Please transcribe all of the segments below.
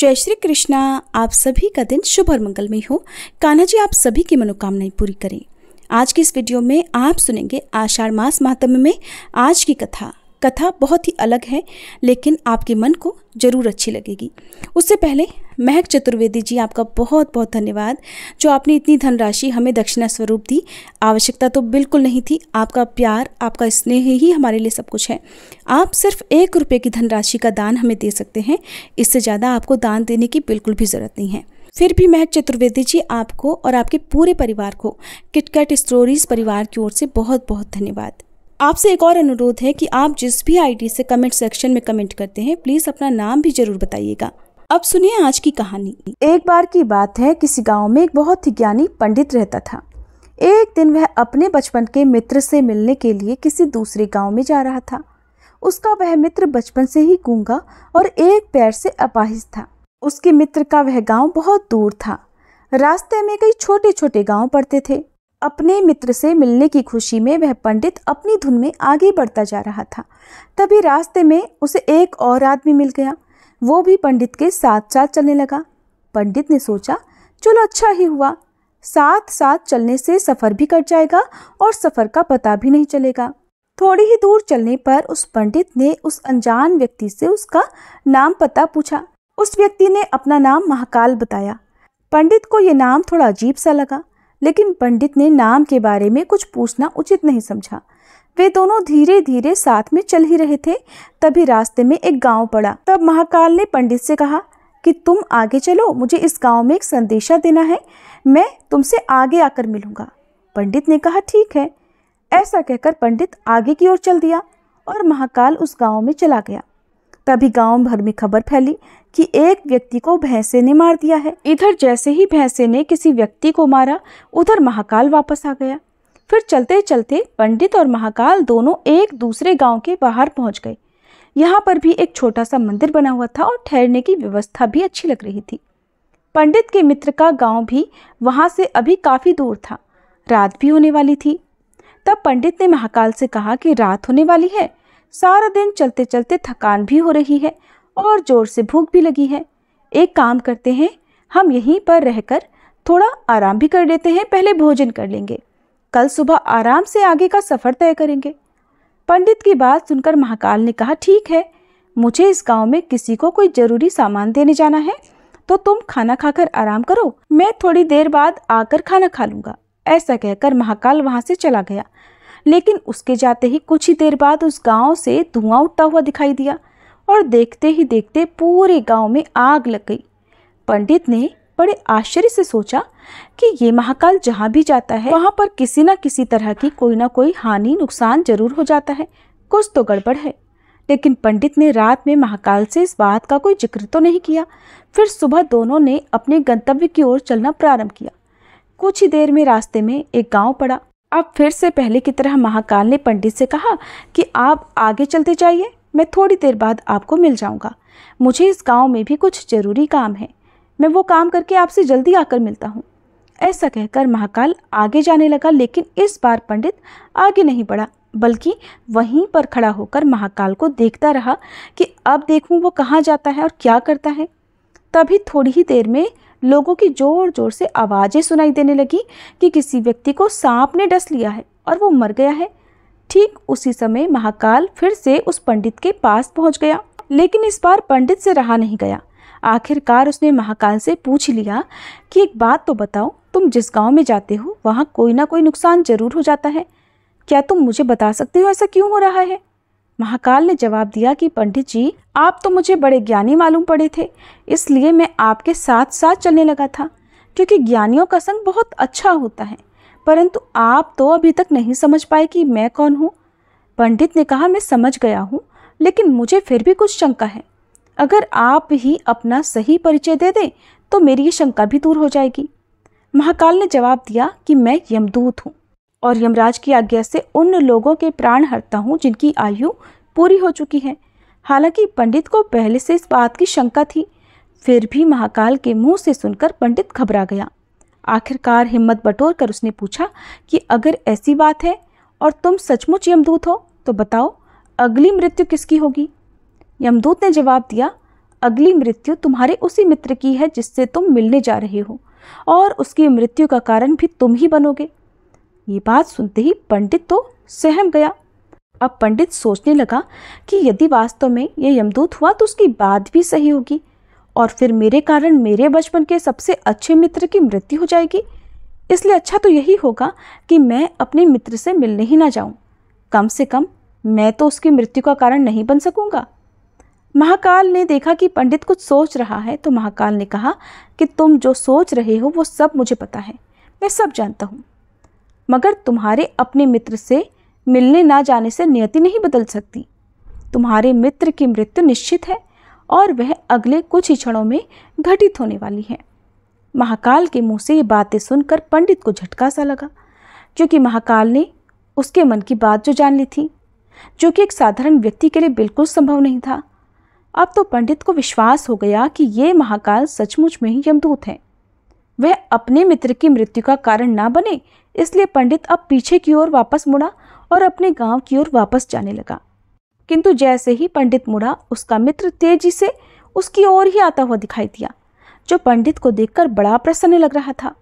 जय श्री कृष्णा आप सभी का दिन शुभ और मंगलमय हो कान्हा जी आप सभी की मनोकामनाएं पूरी करें आज की इस वीडियो में आप सुनेंगे आषाढ़ मास महात्म्य में आज की कथा कथा बहुत ही अलग है लेकिन आपके मन को ज़रूर अच्छी लगेगी उससे पहले महक चतुर्वेदी जी आपका बहुत बहुत धन्यवाद जो आपने इतनी धनराशि हमें दक्षिणा स्वरूप दी आवश्यकता तो बिल्कुल नहीं थी आपका प्यार आपका स्नेह ही हमारे लिए सब कुछ है आप सिर्फ एक रुपये की धनराशि का दान हमें दे सकते हैं इससे ज़्यादा आपको दान देने की बिल्कुल भी ज़रूरत नहीं है फिर भी महक चतुर्वेदी जी आपको और आपके पूरे परिवार को किटकैट स्टोरीज परिवार की ओर से बहुत बहुत धन्यवाद आपसे एक और अनुरोध है कि आप जिस भी आईडी से कमेंट सेक्शन में कमेंट करते हैं प्लीज अपना नाम भी जरूर बताइएगा अब सुनिए आज की कहानी एक बार की बात है किसी गांव में एक बहुत ही ज्ञानी पंडित रहता था एक दिन वह अपने बचपन के मित्र से मिलने के लिए किसी दूसरे गांव में जा रहा था उसका वह मित्र बचपन से ही गूंगा और एक पैर से अपाहिज था उसके मित्र का वह गांव बहुत दूर था रास्ते में कई छोटे छोटे गांव पड़ते थे अपने मित्र से मिलने की खुशी में वह पंडित अपनी धुन में आगे बढ़ता जा रहा था तभी रास्ते में उसे एक और आदमी मिल गया वो भी पंडित के साथ साथ चलने लगा पंडित ने सोचा चलो अच्छा ही हुआ साथ साथ चलने से सफ़र भी कट जाएगा और सफ़र का पता भी नहीं चलेगा थोड़ी ही दूर चलने पर उस पंडित ने उस अनजान व्यक्ति से उसका नाम पता पूछा उस व्यक्ति ने अपना नाम महाकाल बताया पंडित को ये नाम थोड़ा अजीब सा लगा लेकिन पंडित ने नाम के बारे में कुछ पूछना उचित नहीं समझा वे दोनों धीरे धीरे साथ में चल ही रहे थे तभी रास्ते में एक गांव पड़ा तब महाकाल ने पंडित से कहा कि तुम आगे चलो मुझे इस गांव में एक संदेशा देना है मैं तुमसे आगे आकर मिलूंगा पंडित ने कहा ठीक है ऐसा कहकर पंडित आगे की ओर चल दिया और महाकाल उस गांव में चला गया तभी गांव भर में खबर फैली कि एक व्यक्ति को भैंसे ने मार दिया है इधर जैसे ही भैंसे ने किसी व्यक्ति को मारा उधर महाकाल वापस आ गया फिर चलते चलते पंडित और महाकाल दोनों एक दूसरे गांव के बाहर पहुंच गए यहाँ पर भी एक छोटा सा मंदिर बना हुआ था और ठहरने की व्यवस्था भी अच्छी लग रही थी पंडित के मित्र का गांव भी वहाँ से अभी काफ़ी दूर था रात भी होने वाली थी तब पंडित ने महाकाल से कहा कि रात होने वाली है सारा दिन चलते चलते थकान भी हो रही है और ज़ोर से भूख भी लगी है एक काम करते हैं हम यहीं पर रहकर थोड़ा आराम भी कर लेते हैं पहले भोजन कर लेंगे कल सुबह आराम से आगे का सफ़र तय करेंगे पंडित की बात सुनकर महाकाल ने कहा ठीक है मुझे इस गांव में किसी को कोई ज़रूरी सामान देने जाना है तो तुम खाना खाकर आराम करो मैं थोड़ी देर बाद आकर खाना खा लूँगा ऐसा कहकर महाकाल वहाँ से चला गया लेकिन उसके जाते ही कुछ ही देर बाद उस गांव से धुआं उठता हुआ दिखाई दिया और देखते ही देखते पूरे गांव में आग लग गई पंडित ने बड़े आश्चर्य से सोचा कि ये महाकाल जहाँ भी जाता है वहाँ पर किसी न किसी तरह की कोई ना कोई हानि नुकसान जरूर हो जाता है कुछ तो गड़बड़ है लेकिन पंडित ने रात में महाकाल से इस बात का कोई जिक्र तो नहीं किया फिर सुबह दोनों ने अपने गंतव्य की ओर चलना प्रारंभ किया कुछ ही देर में रास्ते में एक गांव पड़ा अब फिर से पहले की तरह महाकाल ने पंडित से कहा कि आप आगे चलते जाइए मैं थोड़ी देर बाद आपको मिल जाऊंगा मुझे इस गांव में भी कुछ जरूरी काम है मैं वो काम करके आपसे जल्दी आकर मिलता हूँ ऐसा कहकर महाकाल आगे जाने लगा लेकिन इस बार पंडित आगे नहीं बढ़ा बल्कि वहीं पर खड़ा होकर महाकाल को देखता रहा कि अब देखूं वो कहाँ जाता है और क्या करता है तभी थोड़ी ही देर में लोगों की ज़ोर ज़ोर से आवाज़ें सुनाई देने लगी कि किसी व्यक्ति को सांप ने डस लिया है और वो मर गया है ठीक उसी समय महाकाल फिर से उस पंडित के पास पहुंच गया लेकिन इस बार पंडित से रहा नहीं गया आखिरकार उसने महाकाल से पूछ लिया कि एक बात तो बताओ तुम जिस गांव में जाते हो वहाँ कोई ना कोई नुकसान जरूर हो जाता है क्या तुम मुझे बता सकते हो ऐसा क्यों हो रहा है महाकाल ने जवाब दिया कि पंडित जी आप तो मुझे बड़े ज्ञानी मालूम पड़े थे इसलिए मैं आपके साथ साथ चलने लगा था क्योंकि ज्ञानियों का संग बहुत अच्छा होता है परंतु आप तो अभी तक नहीं समझ पाए कि मैं कौन हूँ पंडित ने कहा मैं समझ गया हूँ लेकिन मुझे फिर भी कुछ शंका है अगर आप ही अपना सही परिचय दे दें तो मेरी ये शंका भी दूर हो जाएगी महाकाल ने जवाब दिया कि मैं यमदूत हूँ और यमराज की आज्ञा से उन लोगों के प्राण हरता हूँ जिनकी आयु पूरी हो चुकी है हालांकि पंडित को पहले से इस बात की शंका थी फिर भी महाकाल के मुंह से सुनकर पंडित घबरा गया आखिरकार हिम्मत बटोर कर उसने पूछा कि अगर ऐसी बात है और तुम सचमुच यमदूत हो तो बताओ अगली मृत्यु किसकी होगी यमदूत ने जवाब दिया अगली मृत्यु तुम्हारे उसी मित्र की है जिससे तुम मिलने जा रहे हो और उसकी मृत्यु का कारण भी तुम ही बनोगे ये बात सुनते ही पंडित तो सहम गया अब पंडित सोचने लगा कि यदि वास्तव में यह यमदूत हुआ तो उसकी बात भी सही होगी और फिर मेरे कारण मेरे बचपन के सबसे अच्छे मित्र की मृत्यु हो जाएगी इसलिए अच्छा तो यही होगा कि मैं अपने मित्र से मिलने ही ना जाऊं। कम से कम मैं तो उसकी मृत्यु का कारण नहीं बन सकूंगा महाकाल ने देखा कि पंडित कुछ सोच रहा है तो महाकाल ने कहा कि तुम जो सोच रहे हो वो सब मुझे पता है मैं सब जानता हूँ मगर तुम्हारे अपने मित्र से मिलने ना जाने से नियति नहीं बदल सकती तुम्हारे मित्र की मृत्यु निश्चित है और वह अगले कुछ ही क्षणों में घटित होने वाली है महाकाल के मुंह से ये बातें सुनकर पंडित को झटका सा लगा क्योंकि महाकाल ने उसके मन की बात जो जान ली थी जो कि एक साधारण व्यक्ति के लिए बिल्कुल संभव नहीं था अब तो पंडित को विश्वास हो गया कि ये महाकाल सचमुच में ही यमदूत हैं वह अपने मित्र की मृत्यु का कारण ना बने इसलिए पंडित अब पीछे की ओर वापस मुड़ा और अपने गांव की ओर वापस जाने लगा किंतु जैसे ही पंडित मुड़ा उसका मित्र तेजी से उसकी ओर ही आता हुआ दिखाई दिया जो पंडित को देखकर बड़ा प्रसन्न लग रहा था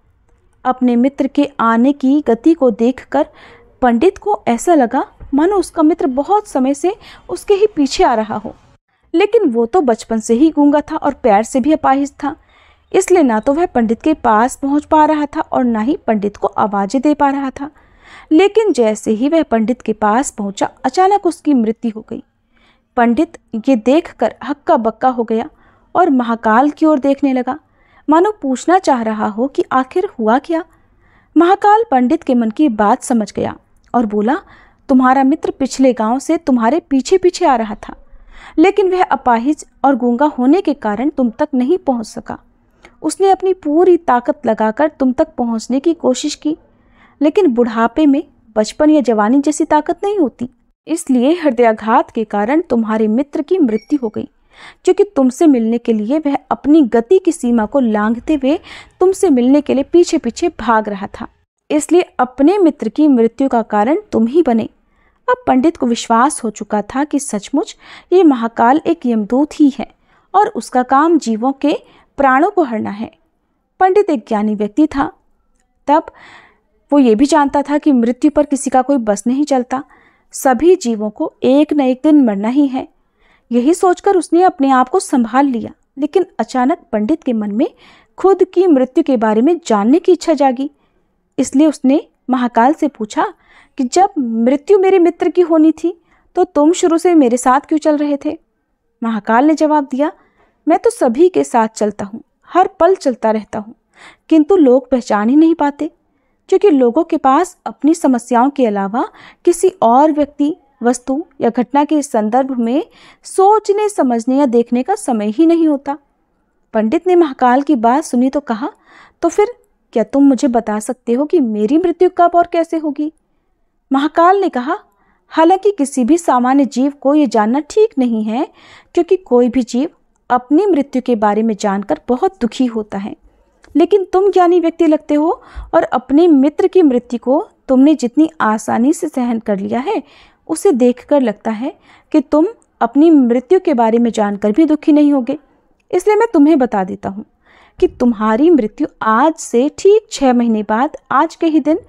अपने मित्र के आने की गति को देखकर पंडित को ऐसा लगा मानो उसका मित्र बहुत समय से उसके ही पीछे आ रहा हो लेकिन वो तो बचपन से ही गूंगा था और पैर से भी अपाहिज था इसलिए ना तो वह पंडित के पास पहुंच पा रहा था और ना ही पंडित को आवाज़ें दे पा रहा था लेकिन जैसे ही वह पंडित के पास पहुंचा अचानक उसकी मृत्यु हो गई पंडित ये देखकर हक्का बक्का हो गया और महाकाल की ओर देखने लगा मानो पूछना चाह रहा हो कि आखिर हुआ क्या महाकाल पंडित के मन की बात समझ गया और बोला तुम्हारा मित्र पिछले गांव से तुम्हारे पीछे पीछे आ रहा था लेकिन वह अपाहिज और गूंगा होने के कारण तुम तक नहीं पहुंच सका उसने अपनी पूरी ताकत लगाकर तुम तक पहुंचने की कोशिश की लेकिन बुढ़ापे में बचपन या जवानी जैसी ताकत नहीं होती इसलिए हृदयाघात के कारण तुम्हारे मित्र की मृत्यु हो गई क्योंकि तुमसे मिलने के लिए वह अपनी गति की सीमा को लांघते हुए तुमसे मिलने के लिए पीछे पीछे भाग रहा था इसलिए अपने मित्र की मृत्यु का कारण तुम ही बने अब पंडित को विश्वास हो चुका था कि सचमुच ये महाकाल एक यमदूत ही है और उसका काम जीवों के प्राणों को हरना है पंडित एक ज्ञानी व्यक्ति था तब वो ये भी जानता था कि मृत्यु पर किसी का कोई बस नहीं चलता सभी जीवों को एक न एक दिन मरना ही है यही सोचकर उसने अपने आप को संभाल लिया लेकिन अचानक पंडित के मन में खुद की मृत्यु के बारे में जानने की इच्छा जागी इसलिए उसने महाकाल से पूछा कि जब मृत्यु मेरे मित्र की होनी थी तो तुम शुरू से मेरे साथ क्यों चल रहे थे महाकाल ने जवाब दिया मैं तो सभी के साथ चलता हूँ हर पल चलता रहता हूँ किंतु लोग पहचान ही नहीं पाते क्योंकि लोगों के पास अपनी समस्याओं के अलावा किसी और व्यक्ति वस्तु या घटना के संदर्भ में सोचने समझने या देखने का समय ही नहीं होता पंडित ने महाकाल की बात सुनी तो कहा तो फिर क्या तुम मुझे बता सकते हो कि मेरी मृत्यु कब और कैसे होगी महाकाल ने कहा हालांकि किसी भी सामान्य जीव को ये जानना ठीक नहीं है क्योंकि कोई भी जीव अपनी मृत्यु के बारे में जानकर बहुत दुखी होता है लेकिन तुम ज्ञानी व्यक्ति लगते हो और अपने मित्र की मृत्यु को तुमने जितनी आसानी से सहन कर लिया है उसे देखकर लगता है कि तुम अपनी मृत्यु के बारे में जानकर भी दुखी नहीं होगे इसलिए मैं तुम्हें बता देता हूँ कि तुम्हारी मृत्यु आज से ठीक छः महीने बाद आज के ही दिन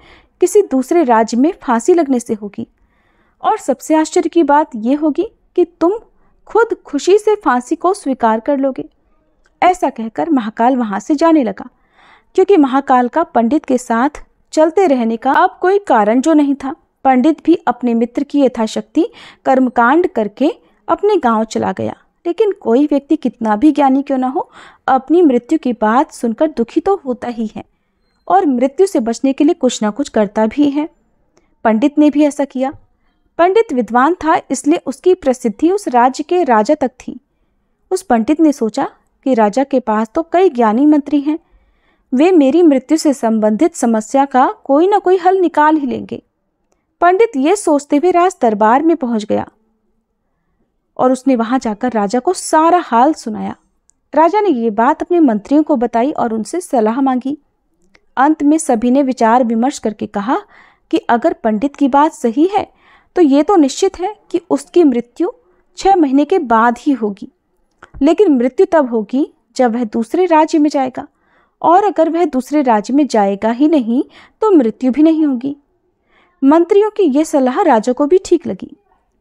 किसी दूसरे राज्य में फांसी लगने से होगी और सबसे आश्चर्य की बात यह होगी कि तुम खुद खुशी से फांसी को स्वीकार कर लोगे ऐसा कहकर महाकाल वहाँ से जाने लगा क्योंकि महाकाल का पंडित के साथ चलते रहने का अब कोई कारण जो नहीं था पंडित भी अपने मित्र की यथाशक्ति कर्मकांड करके अपने गांव चला गया लेकिन कोई व्यक्ति कितना भी ज्ञानी क्यों ना हो अपनी मृत्यु की बात सुनकर दुखी तो होता ही है और मृत्यु से बचने के लिए कुछ ना कुछ करता भी है पंडित ने भी ऐसा किया पंडित विद्वान था इसलिए उसकी प्रसिद्धि उस राज्य के राजा तक थी उस पंडित ने सोचा कि राजा के पास तो कई ज्ञानी मंत्री हैं वे मेरी मृत्यु से संबंधित समस्या का कोई ना कोई हल निकाल ही लेंगे पंडित ये सोचते हुए राज दरबार में पहुंच गया और उसने वहां जाकर राजा को सारा हाल सुनाया राजा ने ये बात अपने मंत्रियों को बताई और उनसे सलाह मांगी अंत में सभी ने विचार विमर्श करके कहा कि अगर पंडित की बात सही है तो ये तो निश्चित है कि उसकी मृत्यु छः महीने के बाद ही होगी लेकिन मृत्यु तब होगी जब वह दूसरे राज्य में जाएगा और अगर वह दूसरे राज्य में जाएगा ही नहीं तो मृत्यु भी नहीं होगी मंत्रियों की ये सलाह राजा को भी ठीक लगी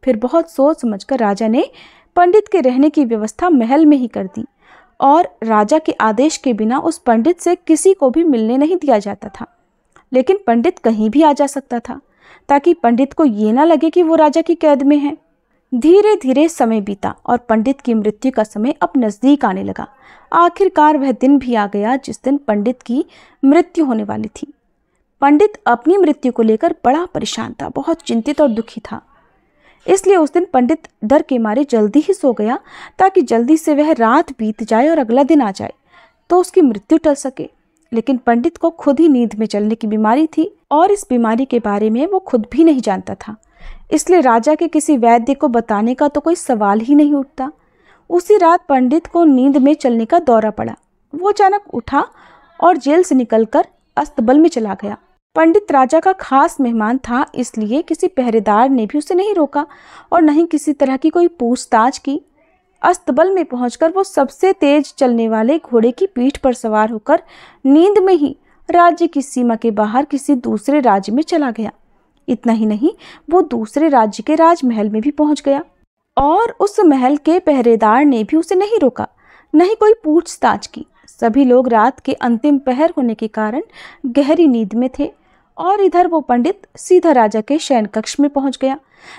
फिर बहुत सोच समझ राजा ने पंडित के रहने की व्यवस्था महल में ही कर दी और राजा के आदेश के बिना उस पंडित से किसी को भी मिलने नहीं दिया जाता था लेकिन पंडित कहीं भी आ जा सकता था ताकि पंडित को ये ना लगे कि वो राजा की कैद में है धीरे धीरे समय बीता और पंडित की मृत्यु का समय अब नज़दीक आने लगा आखिरकार वह दिन भी आ गया जिस दिन पंडित की मृत्यु होने वाली थी पंडित अपनी मृत्यु को लेकर बड़ा परेशान था बहुत चिंतित और दुखी था इसलिए उस दिन पंडित डर के मारे जल्दी ही सो गया ताकि जल्दी से वह रात बीत जाए और अगला दिन आ जाए तो उसकी मृत्यु टल सके लेकिन पंडित को खुद ही नींद में चलने की बीमारी थी और इस बीमारी के बारे में वो खुद भी नहीं जानता था इसलिए राजा के किसी वैद्य को बताने का तो कोई सवाल ही नहीं उठता उसी रात पंडित को नींद में चलने का दौरा पड़ा वो अचानक उठा और जेल से निकलकर अस्तबल में चला गया पंडित राजा का खास मेहमान था इसलिए किसी पहरेदार ने भी उसे नहीं रोका और न ही किसी तरह की कोई पूछताछ की अस्तबल में पहुंचकर वो सबसे तेज चलने वाले घोड़े की पीठ पर सवार होकर नींद में ही राज्य की सीमा के बाहर किसी दूसरे राज्य में चला गया इतना ही नहीं वो दूसरे राज्य के राजमहल में भी पहुंच गया और उस महल के पहरेदार ने भी उसे नहीं रोका नहीं कोई पूछताछ की सभी लोग रात के अंतिम पहर होने के कारण गहरी नींद में थे और इधर वो पंडित सीधा राजा के शयन कक्ष में पहुंच गया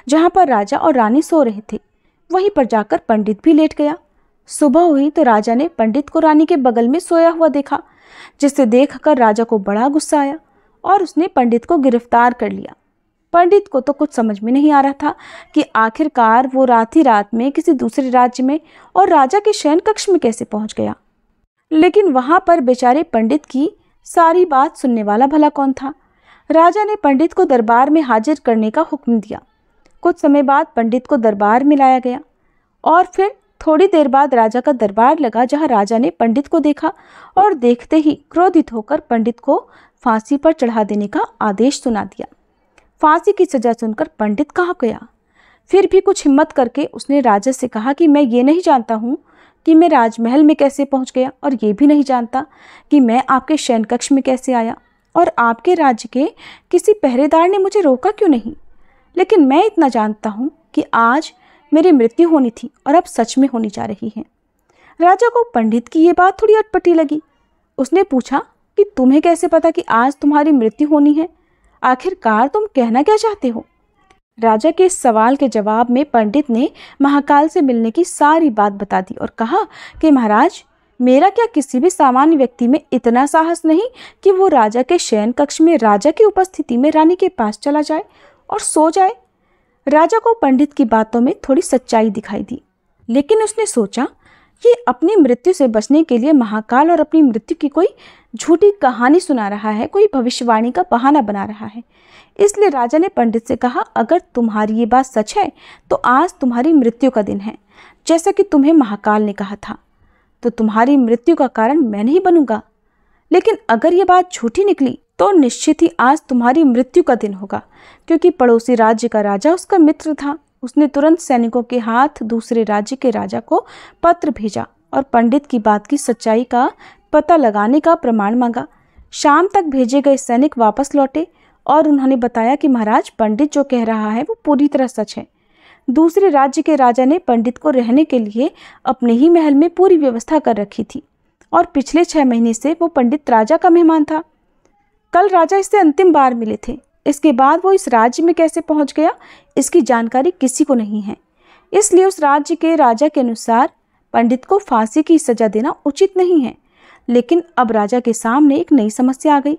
जहां पर राजा और रानी सो रहे थे वहीं पर जाकर पंडित भी लेट गया सुबह हुई तो राजा ने पंडित को रानी के बगल में सोया हुआ देखा जिसे देखकर राजा को बड़ा गुस्सा आया और उसने पंडित को गिरफ्तार कर लिया पंडित को तो कुछ समझ में नहीं आ रहा था कि आखिरकार वो रात ही रात में किसी दूसरे राज्य में और राजा के शयन कक्ष में कैसे पहुंच गया लेकिन वहाँ पर बेचारे पंडित की सारी बात सुनने वाला भला कौन था राजा ने पंडित को दरबार में हाजिर करने का हुक्म दिया कुछ समय बाद पंडित को दरबार में लाया गया और फिर थोड़ी देर बाद राजा का दरबार लगा जहां राजा ने पंडित को देखा और देखते ही क्रोधित होकर पंडित को फांसी पर चढ़ा देने का आदेश सुना दिया फांसी की सजा सुनकर पंडित कहाँ गया फिर भी कुछ हिम्मत करके उसने राजा से कहा कि मैं ये नहीं जानता हूँ कि मैं राजमहल में कैसे पहुँच गया और ये भी नहीं जानता कि मैं आपके शयन कक्ष में कैसे आया और आपके राज्य के किसी पहरेदार ने मुझे रोका क्यों नहीं लेकिन मैं इतना जानता हूँ कि आज मेरी मृत्यु होनी थी और अब सच में होनी जा रही है राजा को पंडित की ये बात थोड़ी अटपटी लगी उसने पूछा कि तुम्हें कैसे पता कि आज तुम्हारी मृत्यु होनी है आखिरकार तुम कहना क्या चाहते हो राजा के इस सवाल के जवाब में पंडित ने महाकाल से मिलने की सारी बात बता दी और कहा कि महाराज मेरा क्या किसी भी सामान्य व्यक्ति में इतना साहस नहीं कि वो राजा के शयन कक्ष में राजा की उपस्थिति में रानी के पास चला जाए और सो जाए राजा को पंडित की बातों में थोड़ी सच्चाई दिखाई दी लेकिन उसने सोचा कि अपनी मृत्यु से बचने के लिए महाकाल और अपनी मृत्यु की कोई झूठी कहानी सुना रहा है कोई भविष्यवाणी का बहाना बना रहा है इसलिए राजा ने पंडित से कहा अगर तुम्हारी ये बात सच है तो आज तुम्हारी मृत्यु का दिन है जैसा कि तुम्हें महाकाल ने कहा था तो तुम्हारी मृत्यु का कारण मैं नहीं बनूंगा लेकिन अगर ये बात झूठी निकली तो निश्चित ही आज तुम्हारी मृत्यु का दिन होगा क्योंकि पड़ोसी राज्य का राजा उसका मित्र था उसने तुरंत सैनिकों के हाथ दूसरे राज्य के राजा को पत्र भेजा और पंडित की बात की सच्चाई का पता लगाने का प्रमाण मांगा शाम तक भेजे गए सैनिक वापस लौटे और उन्होंने बताया कि महाराज पंडित जो कह रहा है वो पूरी तरह सच है दूसरे राज्य के राजा ने पंडित को रहने के लिए अपने ही महल में पूरी व्यवस्था कर रखी थी और पिछले छः महीने से वो पंडित राजा का मेहमान था कल राजा इससे अंतिम बार मिले थे इसके बाद वो इस राज्य में कैसे पहुंच गया इसकी जानकारी किसी को नहीं है इसलिए उस राज्य के राजा के अनुसार पंडित को फांसी की सजा देना उचित नहीं है लेकिन अब राजा के सामने एक नई समस्या आ गई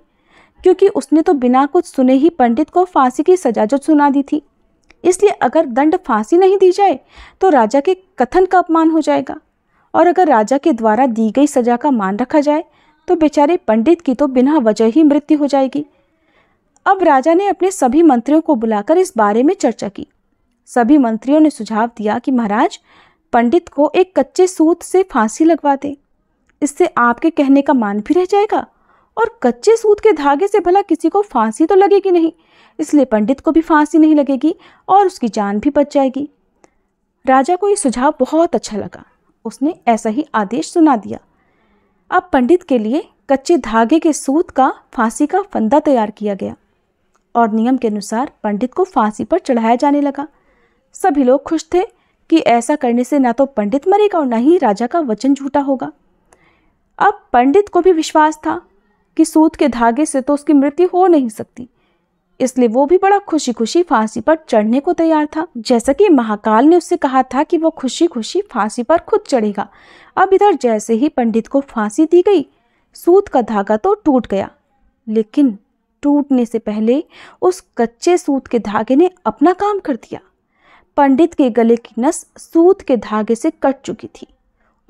क्योंकि उसने तो बिना कुछ सुने ही पंडित को फांसी की सजा जो सुना दी थी इसलिए अगर दंड फांसी नहीं दी जाए तो राजा के कथन का अपमान हो जाएगा और अगर राजा के द्वारा दी गई सजा का मान रखा जाए तो बेचारे पंडित की तो बिना वजह ही मृत्यु हो जाएगी अब राजा ने अपने सभी मंत्रियों को बुलाकर इस बारे में चर्चा की सभी मंत्रियों ने सुझाव दिया कि महाराज पंडित को एक कच्चे सूत से फांसी लगवा दें इससे आपके कहने का मान भी रह जाएगा और कच्चे सूत के धागे से भला किसी को फांसी तो लगेगी नहीं इसलिए पंडित को भी फांसी नहीं लगेगी और उसकी जान भी बच जाएगी राजा को ये सुझाव बहुत अच्छा लगा उसने ऐसा ही आदेश सुना दिया अब पंडित के लिए कच्चे धागे के सूत का फांसी का फंदा तैयार किया गया और नियम के अनुसार पंडित को फांसी पर चढ़ाया जाने लगा सभी लोग खुश थे कि ऐसा करने से ना तो पंडित मरेगा और ना ही राजा का वचन झूठा होगा अब पंडित को भी विश्वास था कि सूत के धागे से तो उसकी मृत्यु हो नहीं सकती इसलिए वो भी बड़ा खुशी खुशी फांसी पर चढ़ने को तैयार था जैसा कि महाकाल ने उससे कहा था कि वो खुशी खुशी फांसी पर खुद चढ़ेगा अब इधर जैसे ही पंडित को फांसी दी गई सूत का धागा तो टूट गया लेकिन टूटने से पहले उस कच्चे सूत के धागे ने अपना काम कर दिया पंडित के गले की नस सूत के धागे से कट चुकी थी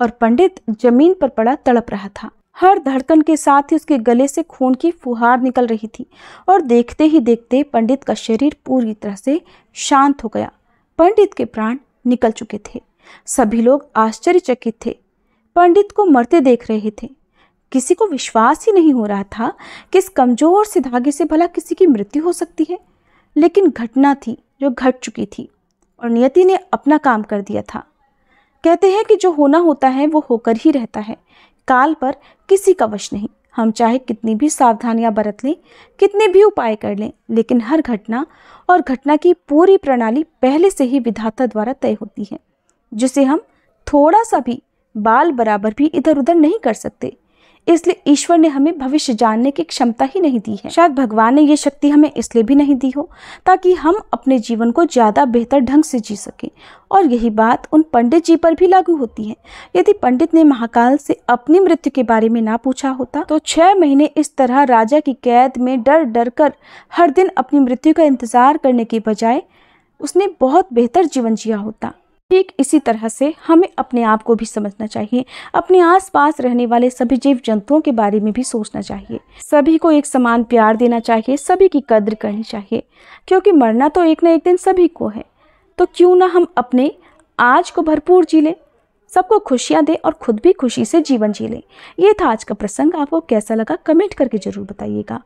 और पंडित जमीन पर पड़ा तड़प रहा था हर धड़कन के साथ ही उसके गले से खून की फुहार निकल रही थी और देखते ही देखते पंडित का शरीर पूरी तरह से शांत हो गया पंडित के प्राण निकल चुके थे सभी लोग आश्चर्यचकित थे पंडित को मरते देख रहे थे किसी को विश्वास ही नहीं हो रहा था कि इस कमजोर से धागे से भला किसी की मृत्यु हो सकती है लेकिन घटना थी जो घट चुकी थी और नियति ने अपना काम कर दिया था कहते हैं कि जो होना होता है वो होकर ही रहता है काल पर किसी का वश नहीं हम चाहे कितनी भी सावधानियां बरत लें कितने भी उपाय कर लें लेकिन हर घटना और घटना की पूरी प्रणाली पहले से ही विधाता द्वारा तय होती है जिसे हम थोड़ा सा भी बाल बराबर भी इधर उधर नहीं कर सकते इसलिए ईश्वर ने हमें भविष्य जानने की क्षमता ही नहीं दी है शायद भगवान ने ये शक्ति हमें इसलिए भी नहीं दी हो ताकि हम अपने जीवन को ज़्यादा बेहतर ढंग से जी सकें और यही बात उन पंडित जी पर भी लागू होती है यदि पंडित ने महाकाल से अपनी मृत्यु के बारे में ना पूछा होता तो छः महीने इस तरह राजा की कैद में डर डर कर हर दिन अपनी मृत्यु का इंतजार करने के बजाय उसने बहुत बेहतर जीवन जिया होता ठीक इसी तरह से हमें अपने आप को भी समझना चाहिए अपने आसपास रहने वाले सभी जीव जंतुओं के बारे में भी सोचना चाहिए सभी को एक समान प्यार देना चाहिए सभी की कद्र करनी चाहिए क्योंकि मरना तो एक ना एक दिन सभी को है तो क्यों ना हम अपने आज को भरपूर जी लें सबको खुशियाँ दें और खुद भी खुशी से जीवन जी लें ये था आज का प्रसंग आपको कैसा लगा कमेंट करके ज़रूर बताइएगा